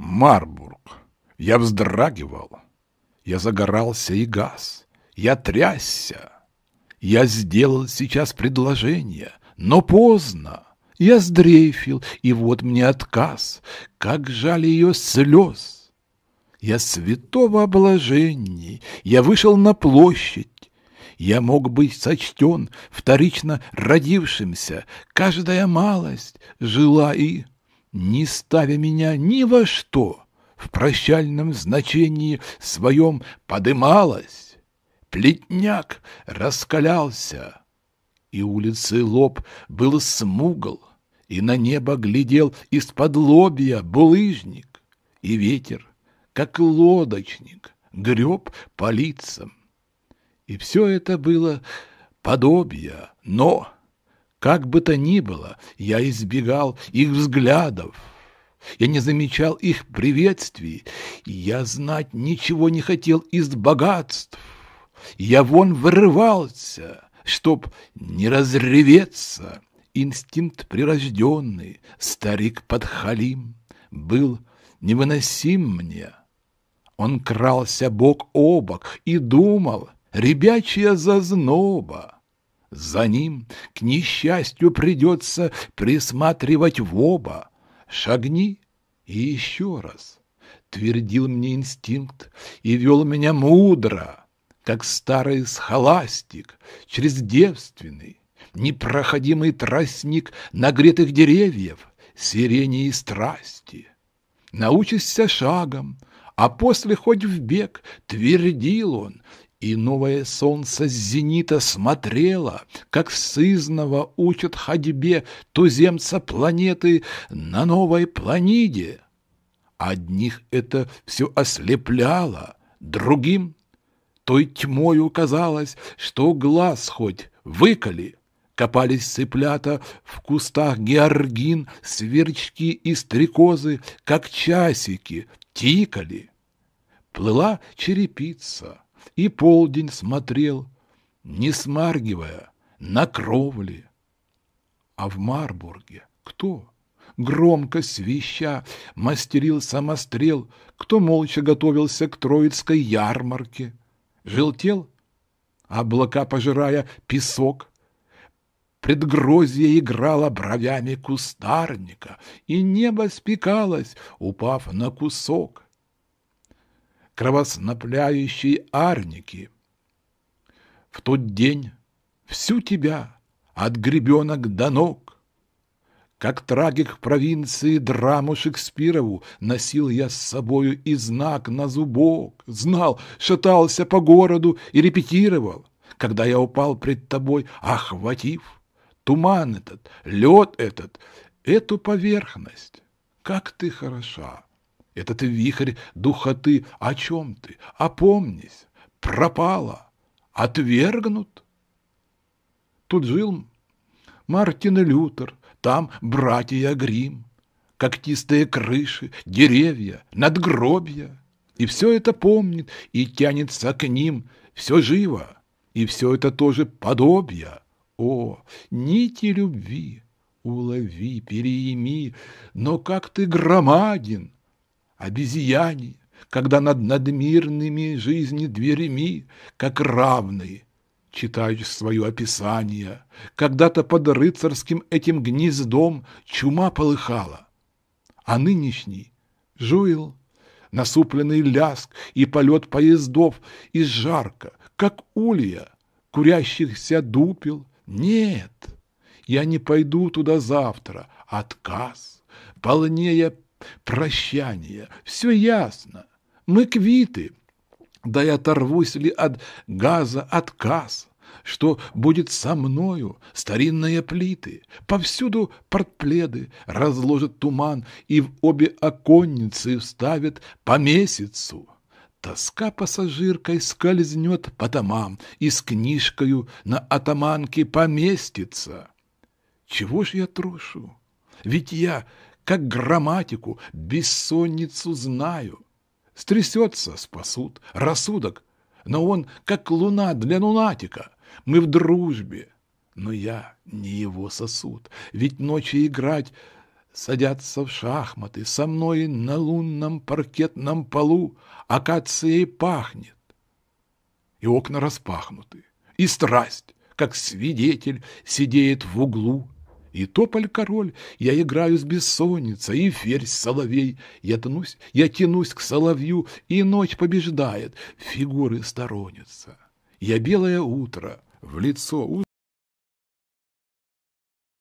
Марбург. Я вздрагивал. Я загорался и газ. Я трясся. Я сделал сейчас предложение, но поздно. Я сдрейфил, и вот мне отказ. Как жаль ее слез. Я святого облажений. Я вышел на площадь. Я мог быть сочтен вторично родившимся. Каждая малость жила и не ставя меня ни во что, в прощальном значении своем подымалась. Плетняк раскалялся, и улицы лоб был смугл, и на небо глядел из-под лобья булыжник, и ветер, как лодочник, греб по лицам. И все это было подобие, но... Как бы то ни было, я избегал их взглядов. Я не замечал их приветствий. Я знать ничего не хотел из богатств. Я вон вырывался, чтоб не разреветься. Инстинкт прирожденный, старик подхалим, был невыносим мне. Он крался бок о бок и думал, ребячья зазноба. За ним, к несчастью, придется присматривать в оба. Шагни и еще раз. Твердил мне инстинкт и вел меня мудро, как старый схоластик, через девственный, непроходимый тростник нагретых деревьев, сирени и страсти. Научишься шагом, а после хоть в бег, твердил он, и новое солнце с зенита смотрело, как сызново учат ходьбе туземца планеты на новой планиде. Одних это все ослепляло, другим той тьмою казалось, что глаз хоть выколи. Копались цыплята в кустах георгин, сверчки и стрекозы, как часики, тикали. Плыла черепица, и полдень смотрел, не смаргивая, на кровли. А в Марбурге кто? Громко свища мастерил самострел, кто молча готовился к Троицкой ярмарке. Желтел, облака пожирая песок, Предгрозье играло бровями кустарника, и небо спекалось, упав на кусок кровоснопляющей арники. В тот день всю тебя от гребенок до ног, как трагик в провинции драму Шекспирову носил я с собою и знак на зубок, знал, шатался по городу и репетировал, когда я упал пред тобой, охватив туман этот, лед этот, эту поверхность. Как ты хороша! Этот вихрь духоты, о чем ты? Опомнись, пропала, отвергнут. Тут жил Мартин Лютер, там братья Грим, когтистые крыши, деревья, надгробья. И все это помнит и тянется к ним, все живо, и все это тоже подобие. О, нити любви, улови, переими, но как ты громаден! обезьяне, когда над надмирными жизни дверями, как равные, читаешь свое описание, когда-то под рыцарским этим гнездом чума полыхала, а нынешний жуил насупленный ляск и полет поездов, и жарко, как улья, курящихся дупел. Нет, я не пойду туда завтра, отказ, полнее прощание. Все ясно. Мы квиты. Да я оторвусь ли от газа отказ? Что будет со мною? Старинные плиты. Повсюду портпледы разложат туман и в обе оконницы вставят по месяцу. Тоска пассажиркой скользнет по домам и с книжкою на атаманке поместится. Чего ж я трушу? Ведь я как грамматику, бессонницу знаю. Стрясется, спасут, рассудок, но он как луна для лунатика. Мы в дружбе, но я не его сосуд, ведь ночи играть садятся в шахматы со мной на лунном паркетном полу, акацией пахнет. И окна распахнуты, и страсть, как свидетель, сидеет в углу. И тополь король, я играю с бессонницей, и ферзь соловей. Я тянусь, я тянусь к соловью, и ночь побеждает, фигуры сторонятся. Я белое утро, в лицо